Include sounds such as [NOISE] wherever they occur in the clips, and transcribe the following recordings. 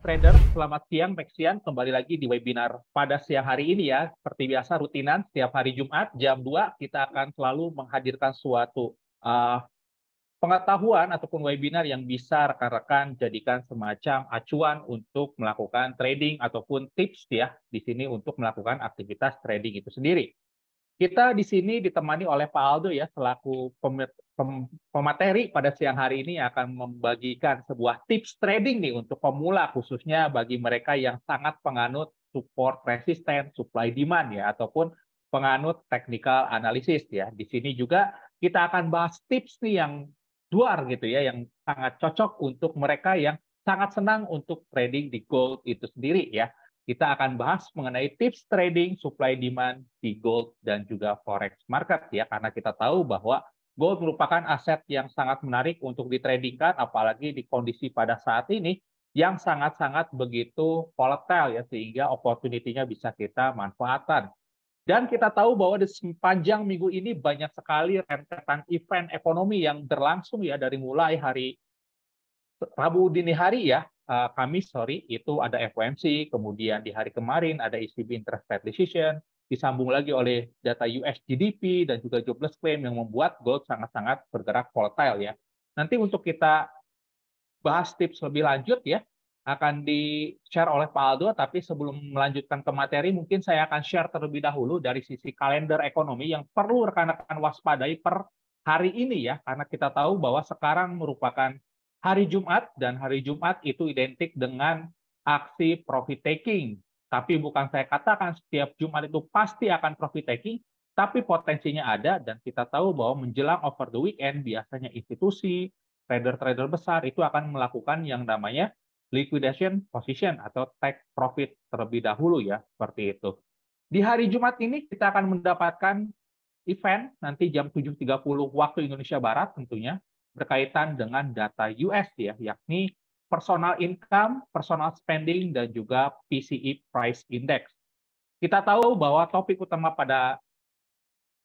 Trader, selamat siang Maxian, kembali lagi di webinar pada siang hari ini ya. Seperti biasa rutinan setiap hari Jumat jam 2 kita akan selalu menghadirkan suatu uh, pengetahuan ataupun webinar yang bisa rekan-rekan jadikan semacam acuan untuk melakukan trading ataupun tips ya di sini untuk melakukan aktivitas trading itu sendiri. Kita di sini ditemani oleh Pak Aldo ya selaku pem pemateri pada siang hari ini akan membagikan sebuah tips trading nih untuk pemula khususnya bagi mereka yang sangat penganut support resisten, supply demand ya ataupun penganut technical analysis ya. Di sini juga kita akan bahas tips nih yang luar gitu ya yang sangat cocok untuk mereka yang sangat senang untuk trading di gold itu sendiri ya kita akan bahas mengenai tips trading supply demand di gold dan juga forex market ya karena kita tahu bahwa gold merupakan aset yang sangat menarik untuk ditradingkan apalagi di kondisi pada saat ini yang sangat-sangat begitu volatile ya sehingga opportunity-nya bisa kita manfaatkan. Dan kita tahu bahwa di sepanjang minggu ini banyak sekali rentetan event ekonomi yang berlangsung ya dari mulai hari Rabu dini hari ya uh, eh, Kamis sorry itu ada FOMC, kemudian di hari kemarin ada ECB interest rate decision, disambung lagi oleh data US GDP dan juga jobless claim yang membuat gold sangat-sangat bergerak volatile ya. Nanti untuk kita bahas tips lebih lanjut ya akan di share oleh Pak Aldo tapi sebelum melanjutkan ke materi mungkin saya akan share terlebih dahulu dari sisi kalender ekonomi yang perlu rekan-rekan waspadai per hari ini ya karena kita tahu bahwa sekarang merupakan hari Jumat dan hari Jumat itu identik dengan aksi profit taking. Tapi bukan saya katakan setiap Jumat itu pasti akan profit taking, tapi potensinya ada dan kita tahu bahwa menjelang over the weekend biasanya institusi, trader-trader besar itu akan melakukan yang namanya liquidation position atau take profit terlebih dahulu ya, seperti itu. Di hari Jumat ini kita akan mendapatkan event nanti jam 7.30 waktu Indonesia Barat tentunya berkaitan dengan data US ya, yakni personal income, personal spending, dan juga PCE price index. Kita tahu bahwa topik utama pada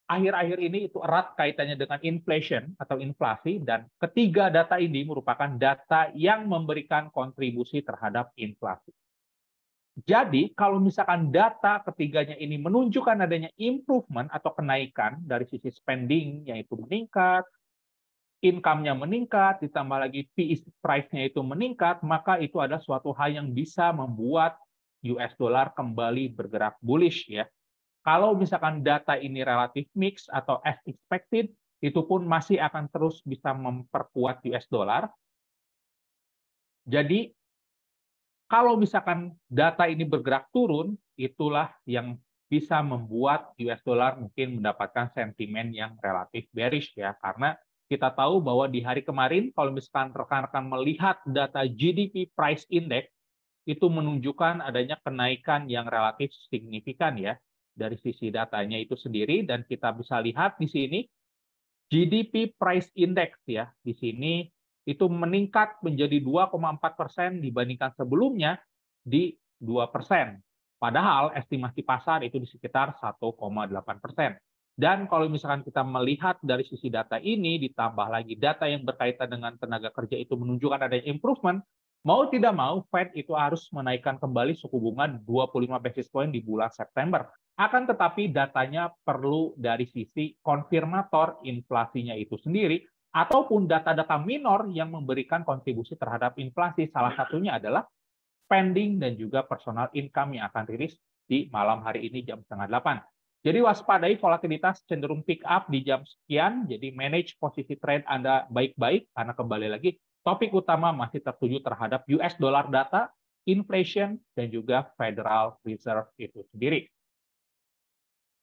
akhir-akhir ini itu erat kaitannya dengan inflation atau inflasi, dan ketiga data ini merupakan data yang memberikan kontribusi terhadap inflasi. Jadi, kalau misalkan data ketiganya ini menunjukkan adanya improvement atau kenaikan dari sisi spending, yaitu meningkat, income-nya meningkat, ditambah lagi PE price-nya itu meningkat, maka itu ada suatu hal yang bisa membuat US dollar kembali bergerak bullish ya. Kalau misalkan data ini relatif mix atau as expected, itu pun masih akan terus bisa memperkuat US dollar. Jadi kalau misalkan data ini bergerak turun, itulah yang bisa membuat US dollar mungkin mendapatkan sentimen yang relatif bearish ya karena kita tahu bahwa di hari kemarin kalau misalkan rekan-rekan melihat data GDP Price Index itu menunjukkan adanya kenaikan yang relatif signifikan ya dari sisi datanya itu sendiri dan kita bisa lihat di sini GDP Price Index ya di sini itu meningkat menjadi 2,4 persen dibandingkan sebelumnya di 2 persen. Padahal estimasi pasar itu di sekitar 1,8 persen. Dan kalau misalkan kita melihat dari sisi data ini, ditambah lagi data yang berkaitan dengan tenaga kerja itu menunjukkan ada improvement, mau tidak mau Fed itu harus menaikkan kembali suku bunga 25 basis point di bulan September. Akan tetapi datanya perlu dari sisi konfirmator inflasinya itu sendiri, ataupun data-data minor yang memberikan kontribusi terhadap inflasi. Salah satunya adalah pending dan juga personal income yang akan rilis di malam hari ini jam setengah delapan. Jadi waspadai volatilitas cenderung pick up di jam sekian, jadi manage posisi trend Anda baik-baik karena kembali lagi topik utama masih tertuju terhadap US dollar data, inflation dan juga Federal Reserve itu sendiri.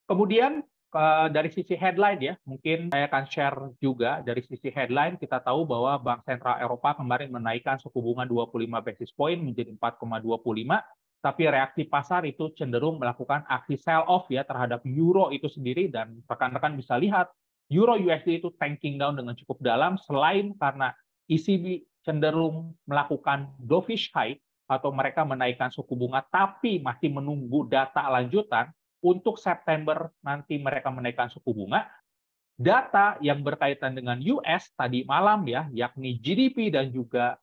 Kemudian eh, dari sisi headline ya, mungkin saya akan share juga dari sisi headline kita tahu bahwa Bank Sentral Eropa kemarin menaikkan suku bunga 25 basis point menjadi 4,25 tapi reaksi pasar itu cenderung melakukan aksi sell off ya terhadap euro itu sendiri dan rekan-rekan bisa lihat euro USD itu tanking down dengan cukup dalam selain karena ECB cenderung melakukan dovish hike atau mereka menaikkan suku bunga tapi masih menunggu data lanjutan untuk September nanti mereka menaikkan suku bunga data yang berkaitan dengan US tadi malam ya yakni GDP dan juga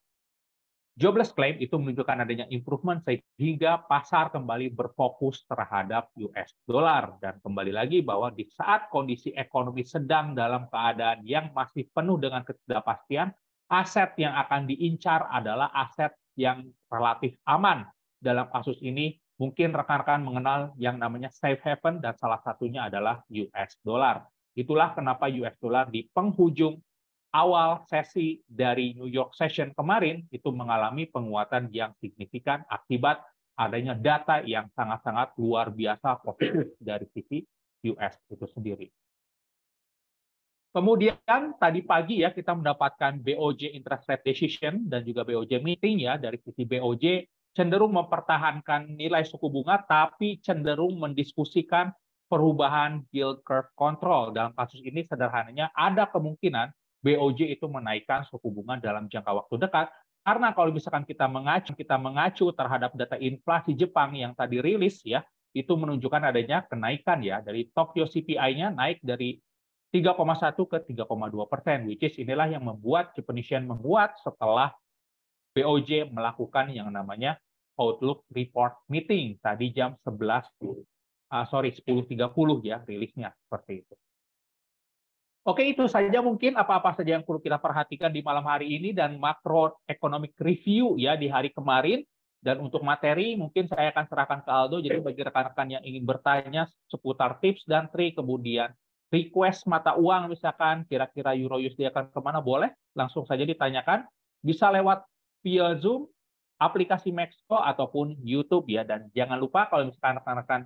Jobless claim itu menunjukkan adanya improvement sehingga pasar kembali berfokus terhadap US dollar dan kembali lagi bahwa di saat kondisi ekonomi sedang dalam keadaan yang masih penuh dengan ketidakpastian, aset yang akan diincar adalah aset yang relatif aman. Dalam kasus ini mungkin rekan-rekan mengenal yang namanya safe haven dan salah satunya adalah US dollar. Itulah kenapa US dollar di penghujung awal sesi dari New York session kemarin itu mengalami penguatan yang signifikan akibat adanya data yang sangat-sangat luar biasa positif [CLEARS THROAT] dari sisi US itu sendiri. Kemudian tadi pagi ya kita mendapatkan BOJ interest rate decision dan juga BOJ meeting ya dari sisi BOJ cenderung mempertahankan nilai suku bunga tapi cenderung mendiskusikan perubahan yield curve control. Dalam kasus ini sederhananya ada kemungkinan BOJ itu menaikkan suku bunga dalam jangka waktu dekat karena kalau misalkan kita mengacu kita mengacu terhadap data inflasi Jepang yang tadi rilis ya itu menunjukkan adanya kenaikan ya dari Tokyo CPI-nya naik dari 3,1 ke 3,2 persen, which is inilah yang membuat yen membuat setelah BOJ melakukan yang namanya Outlook Report Meeting tadi jam 11 uh, ah, sorry 10.30 ya rilisnya seperti itu. Oke, itu saja mungkin apa-apa saja yang perlu kita perhatikan di malam hari ini dan makroeconomic review ya di hari kemarin. Dan untuk materi mungkin saya akan serahkan ke Aldo. Jadi bagi rekan-rekan yang ingin bertanya seputar tips dan trik, kemudian request mata uang misalkan kira-kira Euro USD akan kemana boleh langsung saja ditanyakan. Bisa lewat via Zoom, aplikasi Maxco ataupun YouTube ya. Dan jangan lupa kalau misalkan rekan-rekan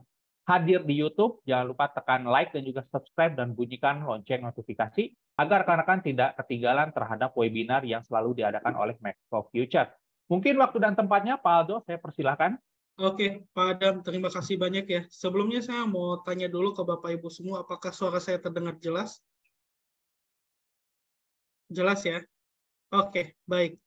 hadir di YouTube, jangan lupa tekan like dan juga subscribe dan bunyikan lonceng notifikasi agar rekan-rekan tidak ketinggalan terhadap webinar yang selalu diadakan oleh Maxco Future. Mungkin waktu dan tempatnya Pak Aldo, saya persilahkan. Oke, Pak Adam, terima kasih banyak ya. Sebelumnya saya mau tanya dulu ke Bapak Ibu semua, apakah suara saya terdengar jelas? Jelas ya? Oke, baik.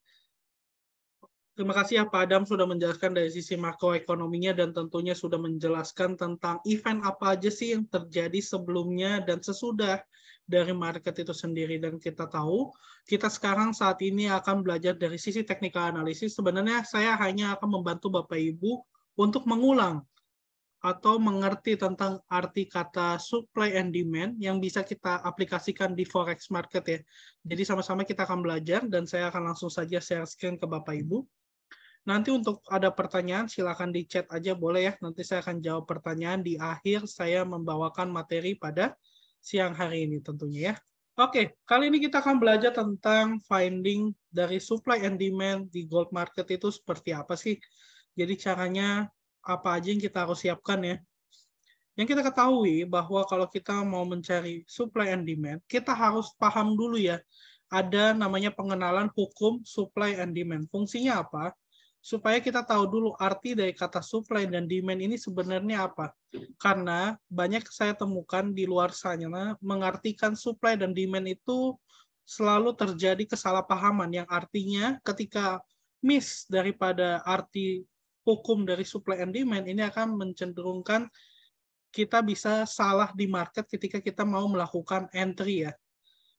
Terima kasih ya Pak Adam sudah menjelaskan dari sisi makroekonominya dan tentunya sudah menjelaskan tentang event apa aja sih yang terjadi sebelumnya dan sesudah dari market itu sendiri. Dan kita tahu, kita sekarang saat ini akan belajar dari sisi teknikal analisis. Sebenarnya saya hanya akan membantu Bapak-Ibu untuk mengulang atau mengerti tentang arti kata supply and demand yang bisa kita aplikasikan di forex market ya. Jadi sama-sama kita akan belajar dan saya akan langsung saja share screen ke Bapak Ibu. Nanti untuk ada pertanyaan silahkan di chat aja boleh ya. Nanti saya akan jawab pertanyaan di akhir saya membawakan materi pada siang hari ini tentunya ya. Oke, kali ini kita akan belajar tentang finding dari supply and demand di gold market itu seperti apa sih. Jadi caranya apa aja yang kita harus siapkan ya. Yang kita ketahui bahwa kalau kita mau mencari supply and demand, kita harus paham dulu ya ada namanya pengenalan hukum supply and demand. Fungsinya apa? supaya kita tahu dulu arti dari kata supply dan demand ini sebenarnya apa. Karena banyak saya temukan di luar sana mengartikan supply dan demand itu selalu terjadi kesalahpahaman yang artinya ketika miss daripada arti hukum dari supply and demand ini akan mencenderungkan kita bisa salah di market ketika kita mau melakukan entry ya.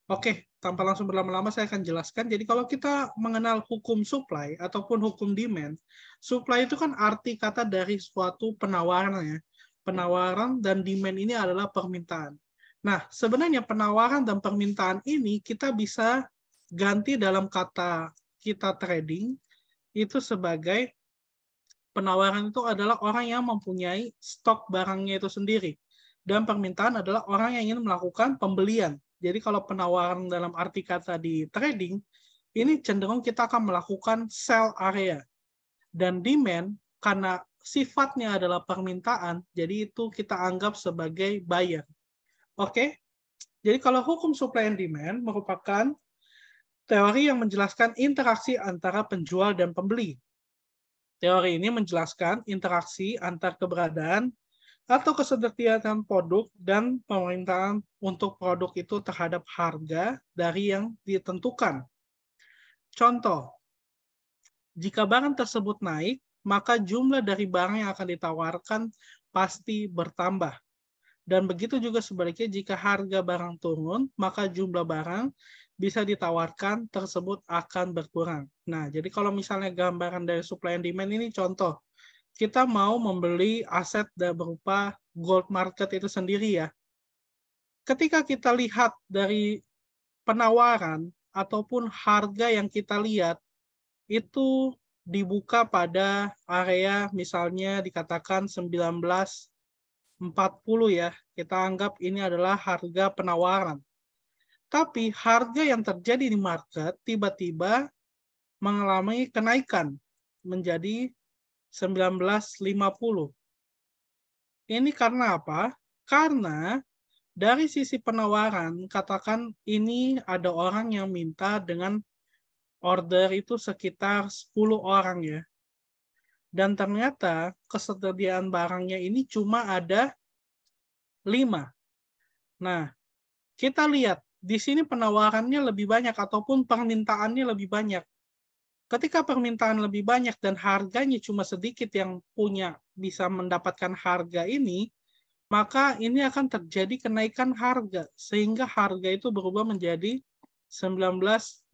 Oke, tanpa langsung berlama-lama saya akan jelaskan. Jadi kalau kita mengenal hukum supply ataupun hukum demand, supply itu kan arti kata dari suatu penawaran ya. Penawaran dan demand ini adalah permintaan. Nah, sebenarnya penawaran dan permintaan ini kita bisa ganti dalam kata kita trading itu sebagai penawaran itu adalah orang yang mempunyai stok barangnya itu sendiri dan permintaan adalah orang yang ingin melakukan pembelian jadi kalau penawaran dalam arti kata di trading, ini cenderung kita akan melakukan sell area. Dan demand, karena sifatnya adalah permintaan, jadi itu kita anggap sebagai buyer. Oke? Jadi kalau hukum supply and demand merupakan teori yang menjelaskan interaksi antara penjual dan pembeli. Teori ini menjelaskan interaksi antar keberadaan atau kesederhanaan produk dan pemerintahan untuk produk itu terhadap harga dari yang ditentukan. Contoh, jika barang tersebut naik, maka jumlah dari barang yang akan ditawarkan pasti bertambah. Dan begitu juga sebaliknya jika harga barang turun, maka jumlah barang bisa ditawarkan tersebut akan berkurang. Nah, jadi kalau misalnya gambaran dari supply and demand ini contoh, kita mau membeli aset berupa gold market itu sendiri ya. Ketika kita lihat dari penawaran ataupun harga yang kita lihat itu dibuka pada area misalnya dikatakan 1940 ya. Kita anggap ini adalah harga penawaran. Tapi harga yang terjadi di market tiba-tiba mengalami kenaikan menjadi 1950. Ini karena apa? Karena dari sisi penawaran, katakan ini ada orang yang minta dengan order itu sekitar 10 orang ya. Dan ternyata kesediaan barangnya ini cuma ada 5. Nah, kita lihat di sini penawarannya lebih banyak ataupun permintaannya lebih banyak. Ketika permintaan lebih banyak dan harganya cuma sedikit yang punya bisa mendapatkan harga ini, maka ini akan terjadi kenaikan harga sehingga harga itu berubah menjadi 1960.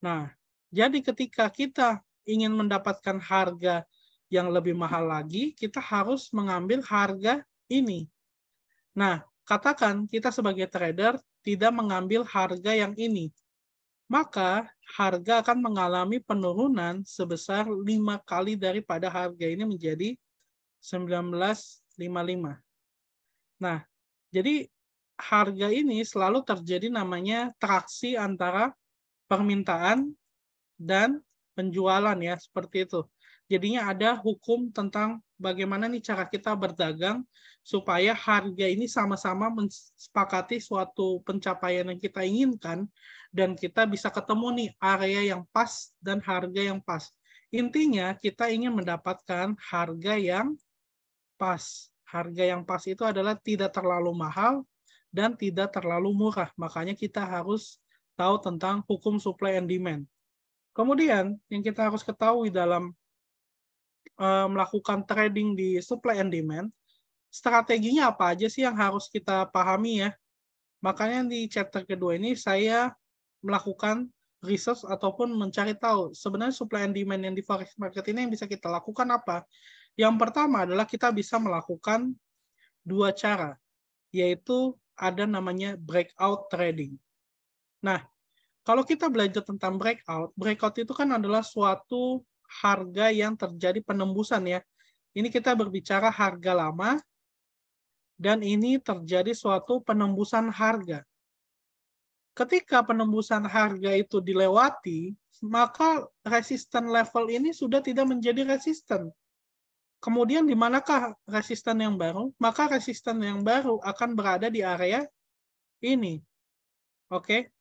Nah, jadi ketika kita ingin mendapatkan harga yang lebih mahal lagi, kita harus mengambil harga ini. Nah, katakan kita sebagai trader tidak mengambil harga yang ini, maka harga akan mengalami penurunan sebesar lima kali daripada harga ini menjadi 1955. Nah, jadi harga ini selalu terjadi namanya traksi antara permintaan dan penjualan ya, seperti itu jadinya ada hukum tentang bagaimana nih cara kita berdagang supaya harga ini sama-sama mensepakati suatu pencapaian yang kita inginkan dan kita bisa ketemu nih area yang pas dan harga yang pas. Intinya kita ingin mendapatkan harga yang pas. Harga yang pas itu adalah tidak terlalu mahal dan tidak terlalu murah. Makanya kita harus tahu tentang hukum supply and demand. Kemudian yang kita harus ketahui dalam Eh, melakukan trading di supply and demand, strateginya apa aja sih yang harus kita pahami ya? Makanya di chapter kedua ini saya melakukan research ataupun mencari tahu sebenarnya supply and demand yang di forex market ini yang bisa kita lakukan apa. Yang pertama adalah kita bisa melakukan dua cara, yaitu ada namanya breakout trading. Nah, kalau kita belajar tentang breakout, breakout itu kan adalah suatu harga yang terjadi penembusan ya. Ini kita berbicara harga lama dan ini terjadi suatu penembusan harga. Ketika penembusan harga itu dilewati, maka resisten level ini sudah tidak menjadi resisten. Kemudian di manakah resisten yang baru? Maka resisten yang baru akan berada di area ini. Oke.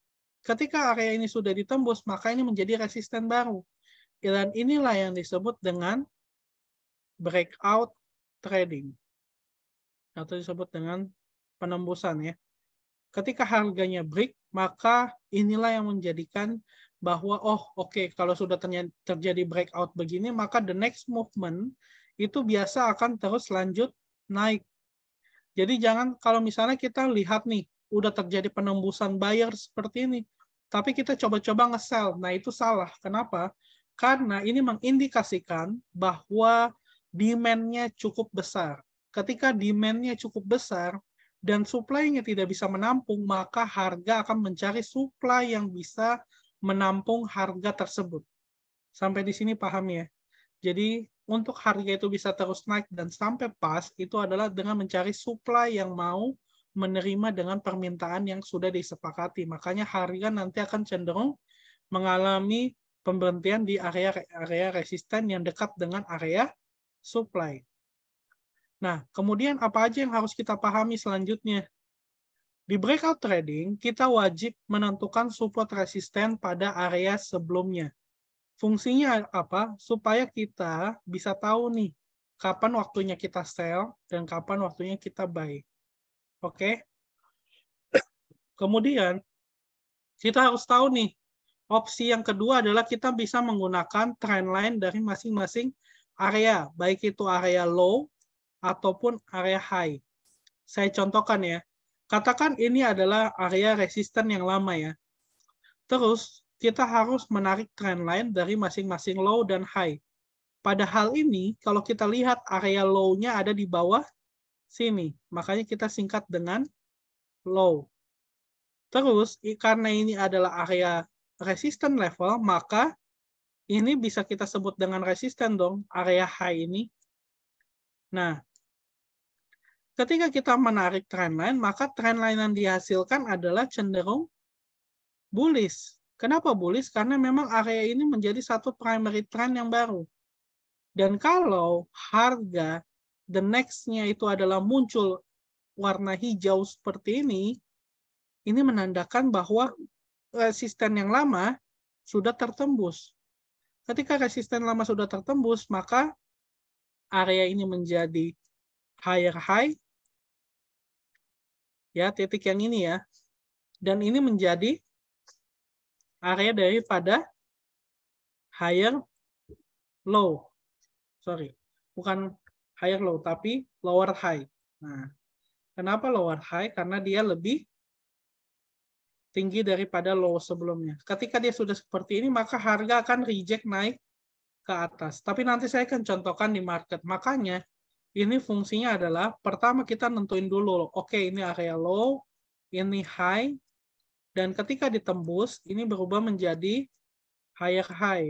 Ketika area ini sudah ditembus, maka ini menjadi resisten baru. Dan inilah yang disebut dengan breakout trading atau disebut dengan penembusan ya. Ketika harganya break, maka inilah yang menjadikan bahwa oh oke okay, kalau sudah terjadi breakout begini maka the next movement itu biasa akan terus lanjut naik. Jadi jangan kalau misalnya kita lihat nih udah terjadi penembusan buyer seperti ini, tapi kita coba-coba ngesel. Nah, itu salah. Kenapa? Karena ini mengindikasikan bahwa demand-nya cukup besar. Ketika demand-nya cukup besar dan supply-nya tidak bisa menampung, maka harga akan mencari supply yang bisa menampung harga tersebut. Sampai di sini paham ya? Jadi untuk harga itu bisa terus naik dan sampai pas itu adalah dengan mencari supply yang mau menerima dengan permintaan yang sudah disepakati. Makanya harga nanti akan cenderung mengalami pemberhentian di area area resisten yang dekat dengan area supply. Nah, kemudian apa aja yang harus kita pahami selanjutnya? Di breakout trading, kita wajib menentukan support resisten pada area sebelumnya. Fungsinya apa? Supaya kita bisa tahu nih kapan waktunya kita sell dan kapan waktunya kita buy. Oke? Okay? Kemudian kita harus tahu nih Opsi yang kedua adalah kita bisa menggunakan trendline dari masing-masing area, baik itu area low ataupun area high. Saya contohkan ya. Katakan ini adalah area resisten yang lama ya. Terus kita harus menarik trendline dari masing-masing low dan high. Padahal ini, kalau kita lihat area low-nya ada di bawah sini. Makanya kita singkat dengan low. Terus, karena ini adalah area resisten level, maka ini bisa kita sebut dengan resisten dong, area high ini. Nah, ketika kita menarik trendline, maka trendline yang dihasilkan adalah cenderung bullish. Kenapa bullish? Karena memang area ini menjadi satu primary trend yang baru. Dan kalau harga the next-nya itu adalah muncul warna hijau seperti ini, ini menandakan bahwa resisten yang lama sudah tertembus. Ketika resisten lama sudah tertembus, maka area ini menjadi higher high. Ya, titik yang ini ya. Dan ini menjadi area daripada higher low. Sorry, bukan higher low, tapi lower high. Nah, kenapa lower high? Karena dia lebih tinggi daripada low sebelumnya. Ketika dia sudah seperti ini, maka harga akan reject naik ke atas. Tapi nanti saya akan contohkan di market. Makanya ini fungsinya adalah pertama kita nentuin dulu, oke okay, ini area low, ini high, dan ketika ditembus ini berubah menjadi higher high.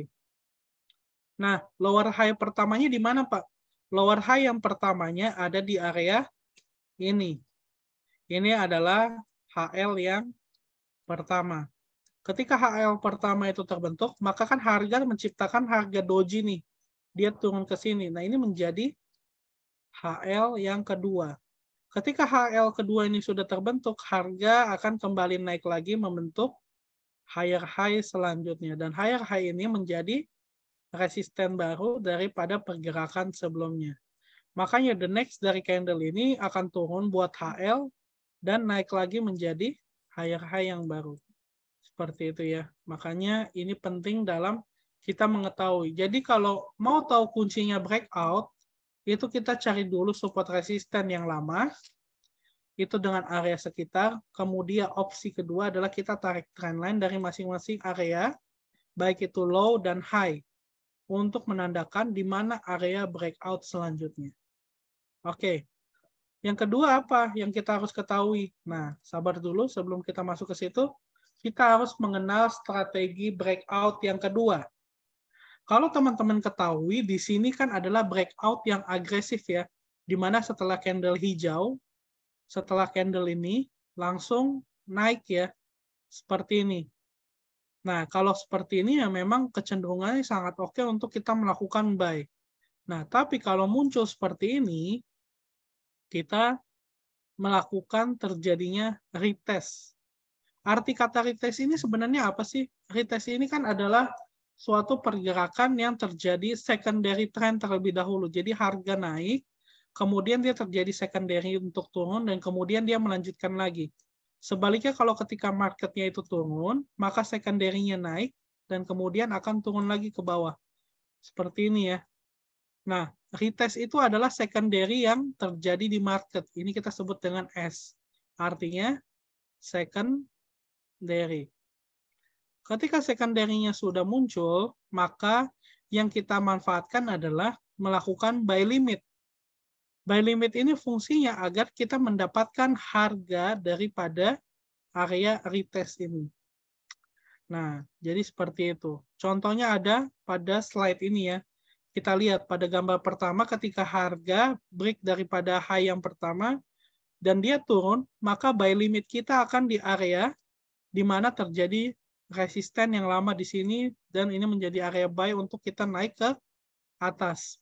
Nah, lower high pertamanya di mana Pak? Lower high yang pertamanya ada di area ini. Ini adalah HL yang pertama. Ketika HL pertama itu terbentuk, maka kan harga menciptakan harga doji nih. Dia turun ke sini. Nah, ini menjadi HL yang kedua. Ketika HL kedua ini sudah terbentuk, harga akan kembali naik lagi membentuk higher high selanjutnya. Dan higher high ini menjadi resisten baru daripada pergerakan sebelumnya. Makanya the next dari candle ini akan turun buat HL dan naik lagi menjadi High yang baru. Seperti itu ya. Makanya ini penting dalam kita mengetahui. Jadi kalau mau tahu kuncinya breakout, itu kita cari dulu support resisten yang lama, itu dengan area sekitar. Kemudian opsi kedua adalah kita tarik trendline dari masing-masing area, baik itu low dan high, untuk menandakan di mana area breakout selanjutnya. Oke, yang kedua apa yang kita harus ketahui? Nah, sabar dulu sebelum kita masuk ke situ, kita harus mengenal strategi breakout yang kedua. Kalau teman-teman ketahui, di sini kan adalah breakout yang agresif ya, di mana setelah candle hijau, setelah candle ini langsung naik ya, seperti ini. Nah, kalau seperti ini ya memang kecenderungannya sangat oke untuk kita melakukan buy. Nah, tapi kalau muncul seperti ini, kita melakukan terjadinya retest. Arti kata retest ini sebenarnya apa sih? Retest ini kan adalah suatu pergerakan yang terjadi secondary trend terlebih dahulu. Jadi harga naik, kemudian dia terjadi secondary untuk turun, dan kemudian dia melanjutkan lagi. Sebaliknya kalau ketika marketnya itu turun, maka secondary-nya naik, dan kemudian akan turun lagi ke bawah. Seperti ini ya. Nah, retest itu adalah secondary yang terjadi di market. Ini kita sebut dengan S. Artinya secondary. Ketika secondary-nya sudah muncul, maka yang kita manfaatkan adalah melakukan buy limit. Buy limit ini fungsinya agar kita mendapatkan harga daripada area retest ini. Nah, jadi seperti itu. Contohnya ada pada slide ini ya kita lihat pada gambar pertama ketika harga break daripada high yang pertama dan dia turun, maka buy limit kita akan di area di mana terjadi resisten yang lama di sini dan ini menjadi area buy untuk kita naik ke atas.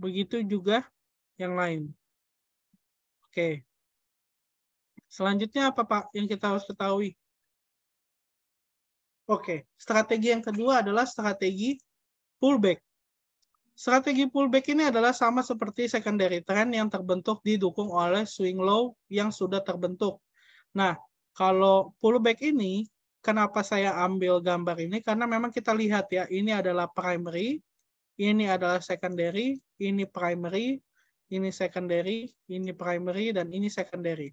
Begitu juga yang lain. Oke. Selanjutnya apa Pak yang kita harus ketahui? Oke, strategi yang kedua adalah strategi pullback. Strategi pullback ini adalah sama seperti secondary trend yang terbentuk didukung oleh swing low yang sudah terbentuk. Nah, kalau pullback ini, kenapa saya ambil gambar ini? Karena memang kita lihat ya, ini adalah primary, ini adalah secondary, ini primary, ini secondary, ini primary, dan ini secondary.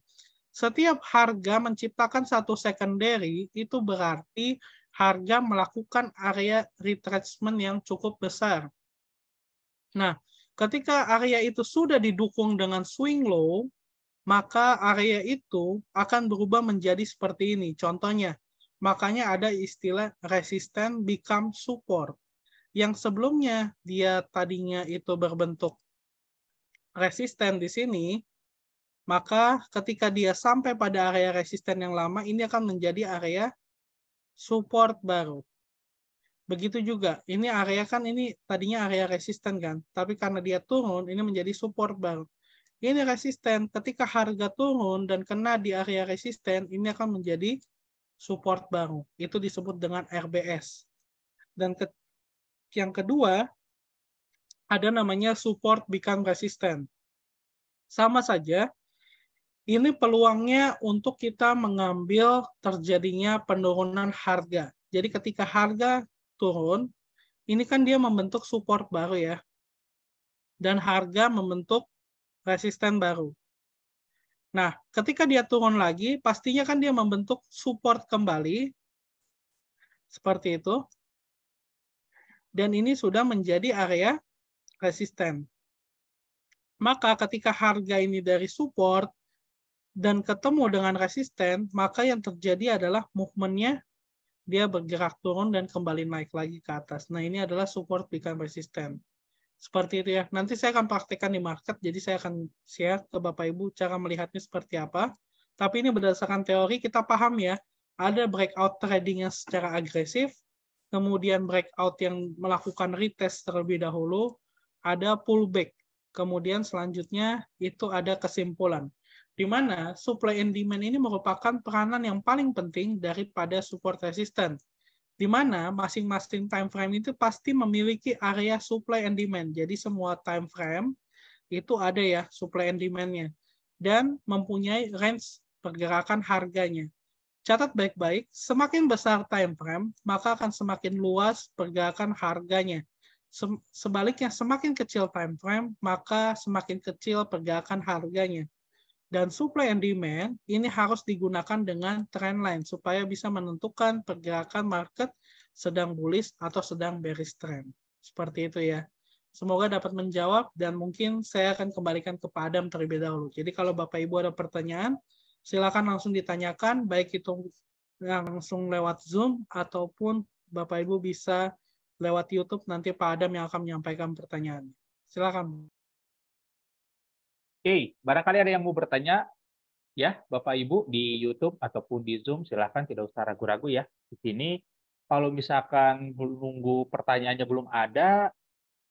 Setiap harga menciptakan satu secondary, itu berarti harga melakukan area retracement yang cukup besar Nah, ketika area itu sudah didukung dengan swing low, maka area itu akan berubah menjadi seperti ini. Contohnya, makanya ada istilah resisten become support. Yang sebelumnya dia tadinya itu berbentuk resisten di sini, maka ketika dia sampai pada area resisten yang lama, ini akan menjadi area support baru. Begitu juga, ini area kan ini tadinya area resisten kan, tapi karena dia turun, ini menjadi support baru Ini resisten, ketika harga turun dan kena di area resisten, ini akan menjadi support baru. Itu disebut dengan RBS. Dan ke yang kedua, ada namanya support become resisten. Sama saja, ini peluangnya untuk kita mengambil terjadinya penurunan harga. Jadi ketika harga turun, ini kan dia membentuk support baru ya. Dan harga membentuk resisten baru. Nah, ketika dia turun lagi, pastinya kan dia membentuk support kembali. Seperti itu. Dan ini sudah menjadi area resisten. Maka ketika harga ini dari support dan ketemu dengan resisten, maka yang terjadi adalah movement-nya dia bergerak turun dan kembali naik lagi ke atas. Nah, ini adalah support become resisten. Seperti itu ya. Nanti saya akan praktekkan di market, jadi saya akan share ke Bapak Ibu cara melihatnya seperti apa. Tapi ini berdasarkan teori, kita paham ya, ada breakout trading yang secara agresif, kemudian breakout yang melakukan retest terlebih dahulu, ada pullback, kemudian selanjutnya itu ada kesimpulan di mana supply and demand ini merupakan peranan yang paling penting daripada support resistance di mana masing-masing time frame itu pasti memiliki area supply and demand. Jadi semua time frame itu ada ya supply and demand-nya dan mempunyai range pergerakan harganya. Catat baik-baik, semakin besar time frame, maka akan semakin luas pergerakan harganya. Sebaliknya, semakin kecil time frame, maka semakin kecil pergerakan harganya dan supply and demand ini harus digunakan dengan trend line supaya bisa menentukan pergerakan market sedang bullish atau sedang bearish trend. Seperti itu ya. Semoga dapat menjawab dan mungkin saya akan kembalikan ke Pak Adam terlebih dahulu. Jadi kalau Bapak Ibu ada pertanyaan, silakan langsung ditanyakan baik itu langsung lewat Zoom ataupun Bapak Ibu bisa lewat YouTube nanti Pak Adam yang akan menyampaikan pertanyaannya. Silakan. Oke, barangkali ada yang mau bertanya ya, Bapak Ibu di YouTube ataupun di Zoom silahkan tidak usah ragu-ragu ya. Di sini kalau misalkan menunggu pertanyaannya belum ada,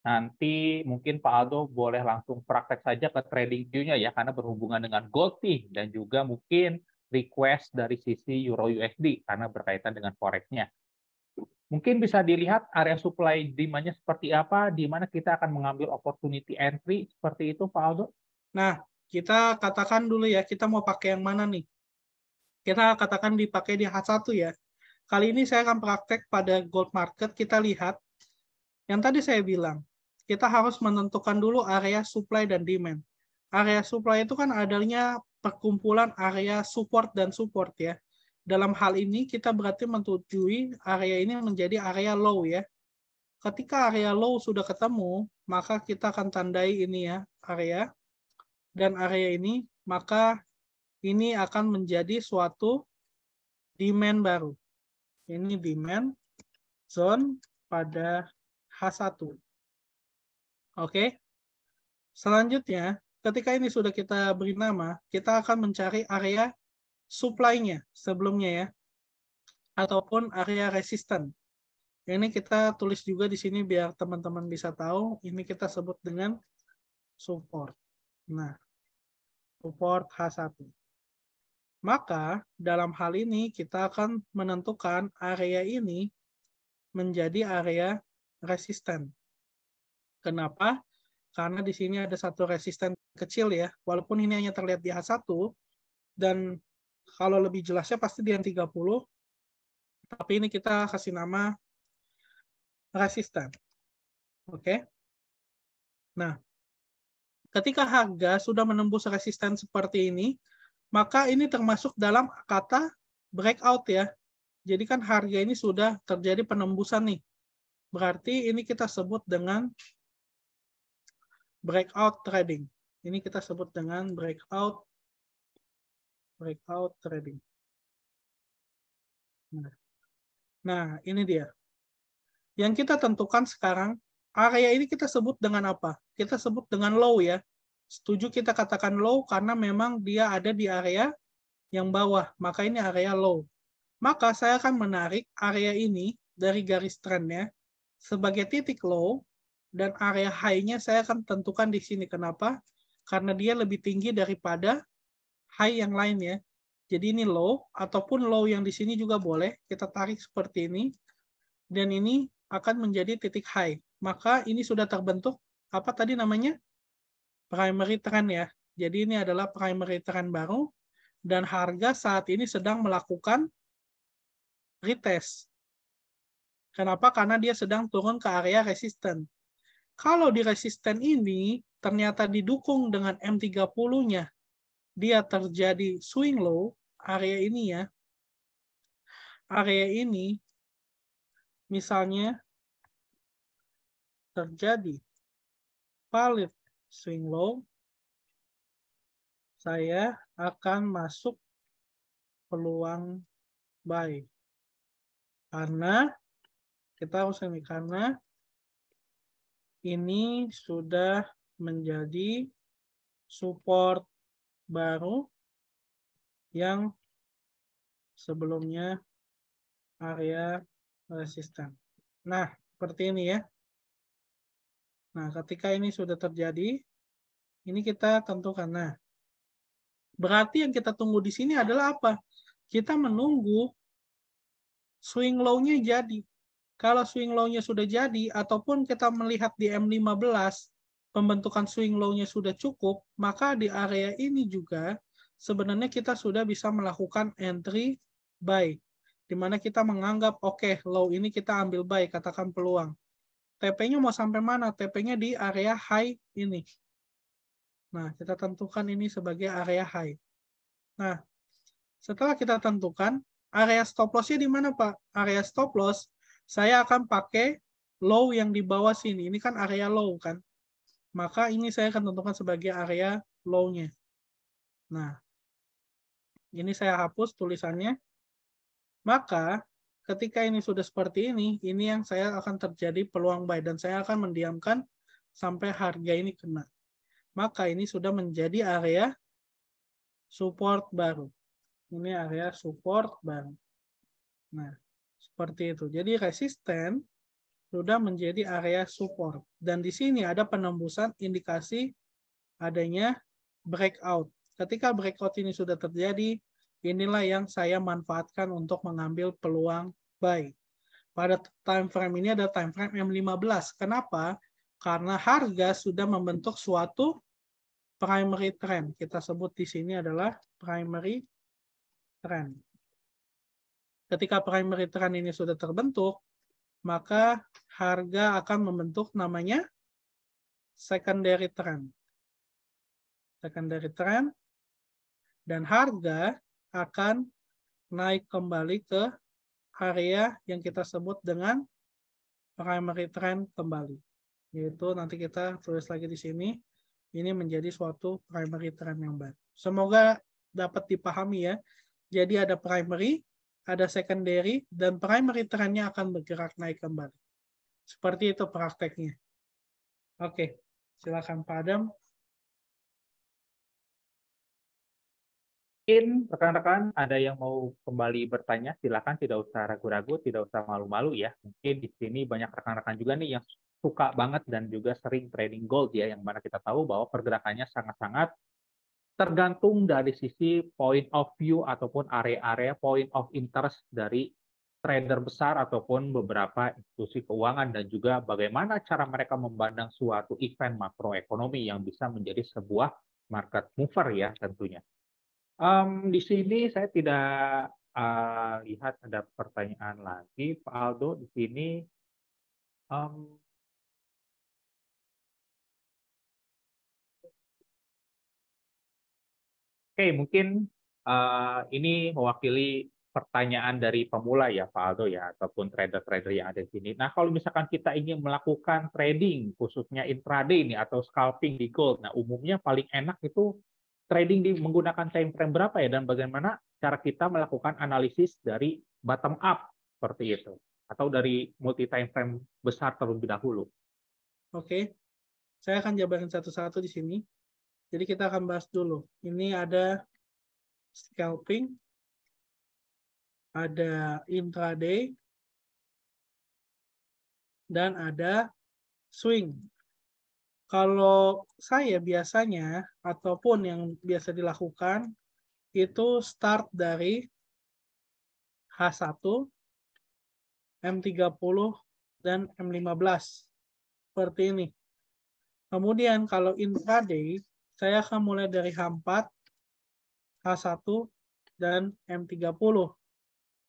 nanti mungkin Pak Aldo boleh langsung praktek saja ke trading view-nya ya karena berhubungan dengan gold nih dan juga mungkin request dari sisi Euro USD karena berkaitan dengan forex-nya. Mungkin bisa dilihat area supply demand-nya seperti apa, di mana kita akan mengambil opportunity entry seperti itu Pak Aldo. Nah, kita katakan dulu ya, kita mau pakai yang mana nih? Kita katakan dipakai di H1 ya. Kali ini saya akan praktek pada gold market, kita lihat yang tadi saya bilang, kita harus menentukan dulu area supply dan demand. Area supply itu kan adanya perkumpulan area support dan support ya. Dalam hal ini kita berarti menyetujui area ini menjadi area low ya. Ketika area low sudah ketemu, maka kita akan tandai ini ya, area dan area ini, maka ini akan menjadi suatu demand baru. Ini demand zone pada H1. Oke. Selanjutnya, ketika ini sudah kita beri nama, kita akan mencari area supply-nya sebelumnya ya. Ataupun area resistant. Ini kita tulis juga di sini biar teman-teman bisa tahu. Ini kita sebut dengan support. Nah, support H1. Maka dalam hal ini kita akan menentukan area ini menjadi area resisten. Kenapa? Karena di sini ada satu resisten kecil ya. Walaupun ini hanya terlihat di H1 dan kalau lebih jelasnya pasti di N30. Tapi ini kita kasih nama resisten. Oke. Nah, Ketika harga sudah menembus resisten seperti ini, maka ini termasuk dalam kata breakout ya. Jadi kan harga ini sudah terjadi penembusan nih. Berarti ini kita sebut dengan breakout trading. Ini kita sebut dengan breakout breakout trading. Nah, nah ini dia. Yang kita tentukan sekarang area ini kita sebut dengan apa? Kita sebut dengan low ya. Setuju kita katakan low karena memang dia ada di area yang bawah, maka ini area low. Maka saya akan menarik area ini dari garis trendnya sebagai titik low dan area high-nya saya akan tentukan di sini. Kenapa? Karena dia lebih tinggi daripada high yang lainnya. Jadi ini low ataupun low yang di sini juga boleh kita tarik seperti ini dan ini akan menjadi titik high maka ini sudah terbentuk apa tadi namanya? Primary trend ya. Jadi ini adalah primary trend baru dan harga saat ini sedang melakukan retest. Kenapa? Karena dia sedang turun ke area resisten. Kalau di resisten ini ternyata didukung dengan M30-nya, dia terjadi swing low, area ini ya. Area ini misalnya terjadi valid swing low, saya akan masuk peluang buy. Karena, kita harus ini karena ini sudah menjadi support baru yang sebelumnya area resisten. Nah, seperti ini ya. Nah, ketika ini sudah terjadi, ini kita tentukan. Nah, berarti yang kita tunggu di sini adalah apa? Kita menunggu swing low-nya jadi. Kalau swing low-nya sudah jadi, ataupun kita melihat di M15, pembentukan swing low-nya sudah cukup, maka di area ini juga sebenarnya kita sudah bisa melakukan entry buy. Di mana kita menganggap, oke, okay, low ini kita ambil buy, katakan peluang. TP-nya mau sampai mana? TP-nya di area high ini. Nah, kita tentukan ini sebagai area high. Nah, setelah kita tentukan, area stop loss-nya di mana, Pak? Area stop loss, saya akan pakai low yang di bawah sini. Ini kan area low, kan? Maka ini saya akan tentukan sebagai area low-nya. Nah, ini saya hapus tulisannya. Maka, ketika ini sudah seperti ini, ini yang saya akan terjadi peluang buy dan saya akan mendiamkan sampai harga ini kena. Maka ini sudah menjadi area support baru. Ini area support baru. Nah, seperti itu. Jadi resisten sudah menjadi area support. Dan di sini ada penembusan indikasi adanya breakout. Ketika breakout ini sudah terjadi, inilah yang saya manfaatkan untuk mengambil peluang buy. Pada time frame ini ada time frame M15. Kenapa? Karena harga sudah membentuk suatu primary trend. Kita sebut di sini adalah primary trend. Ketika primary trend ini sudah terbentuk, maka harga akan membentuk namanya secondary trend. Secondary trend dan harga akan naik kembali ke area yang kita sebut dengan primary trend kembali. Yaitu nanti kita tulis lagi di sini, ini menjadi suatu primary trend yang baru. Semoga dapat dipahami ya. Jadi ada primary, ada secondary, dan primary trendnya akan bergerak naik kembali. Seperti itu prakteknya. Oke, silakan Pak Adam mungkin rekan-rekan ada yang mau kembali bertanya, silakan tidak usah ragu-ragu, tidak usah malu-malu ya. Mungkin di sini banyak rekan-rekan juga nih yang suka banget dan juga sering trading gold ya, yang mana kita tahu bahwa pergerakannya sangat-sangat tergantung dari sisi point of view ataupun area-area point of interest dari trader besar ataupun beberapa institusi keuangan dan juga bagaimana cara mereka memandang suatu event makroekonomi yang bisa menjadi sebuah market mover ya tentunya. Um, di sini saya tidak uh, lihat ada pertanyaan lagi, Pak Aldo. Di sini um, Oke, okay, mungkin uh, ini mewakili pertanyaan dari pemula ya Pak Aldo ya, ataupun trader-trader yang ada di sini. Nah, kalau misalkan kita ingin melakukan trading, khususnya intraday ini atau scalping di gold, nah umumnya paling enak itu trading di menggunakan time frame berapa ya dan bagaimana cara kita melakukan analisis dari bottom up seperti itu atau dari multi time frame besar terlebih dahulu. Oke. Saya akan jabarkan satu-satu di sini. Jadi kita akan bahas dulu. Ini ada scalping, ada intraday, dan ada swing kalau saya biasanya ataupun yang biasa dilakukan itu start dari H1, M30 dan M15 seperti ini. Kemudian kalau intraday, saya akan mulai dari H4, H1, dan M30.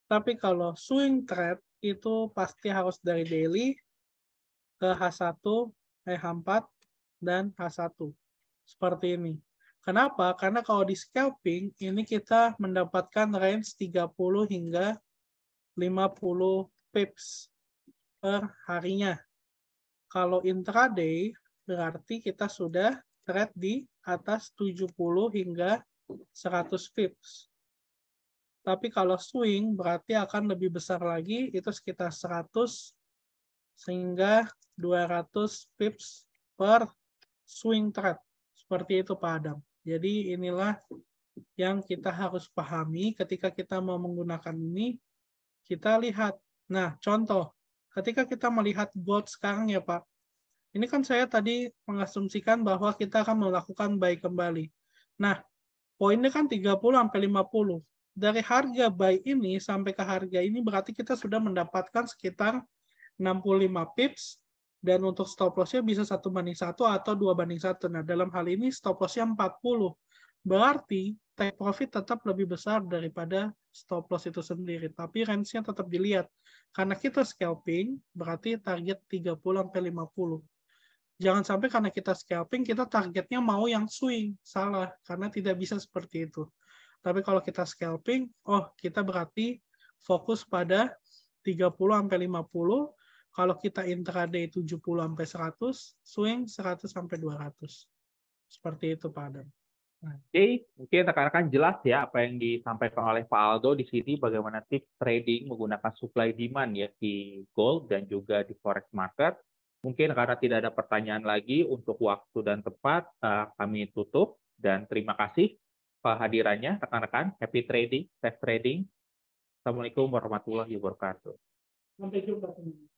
Tapi kalau swing trade, itu pasti harus dari daily ke H1, eh H4, dan H1. Seperti ini. Kenapa? Karena kalau di scalping, ini kita mendapatkan range 30 hingga 50 pips per harinya. Kalau intraday, berarti kita sudah trade di atas 70 hingga 100 pips. Tapi kalau swing, berarti akan lebih besar lagi, itu sekitar 100 sehingga 200 pips per swing trade. Seperti itu Pak Adam. Jadi inilah yang kita harus pahami ketika kita mau menggunakan ini. Kita lihat. Nah, contoh. Ketika kita melihat gold sekarang ya Pak. Ini kan saya tadi mengasumsikan bahwa kita akan melakukan buy kembali. Nah, poinnya kan 30 sampai 50. Dari harga buy ini sampai ke harga ini berarti kita sudah mendapatkan sekitar 65 pips dan untuk stop lossnya bisa satu banding satu atau dua banding satu. Nah dalam hal ini stop lossnya 40. Berarti take profit tetap lebih besar daripada stop loss itu sendiri. Tapi range-nya tetap dilihat. Karena kita scalping, berarti target 30 50. Jangan sampai karena kita scalping, kita targetnya mau yang swing. Salah, karena tidak bisa seperti itu. Tapi kalau kita scalping, oh kita berarti fokus pada 30 sampai 50 kalau kita intraday 70 sampai 100, swing 100 sampai 200. Seperti itu Pak Adam. Nah. Oke, mungkin rekan-rekan jelas ya apa yang disampaikan oleh Pak Aldo di sini bagaimana tips trading menggunakan supply demand ya di gold dan juga di forex market. Mungkin karena tidak ada pertanyaan lagi untuk waktu dan tempat eh, kami tutup dan terima kasih kehadirannya rekan-rekan. Happy trading, safe trading. Assalamualaikum warahmatullahi wabarakatuh. Sampai jumpa.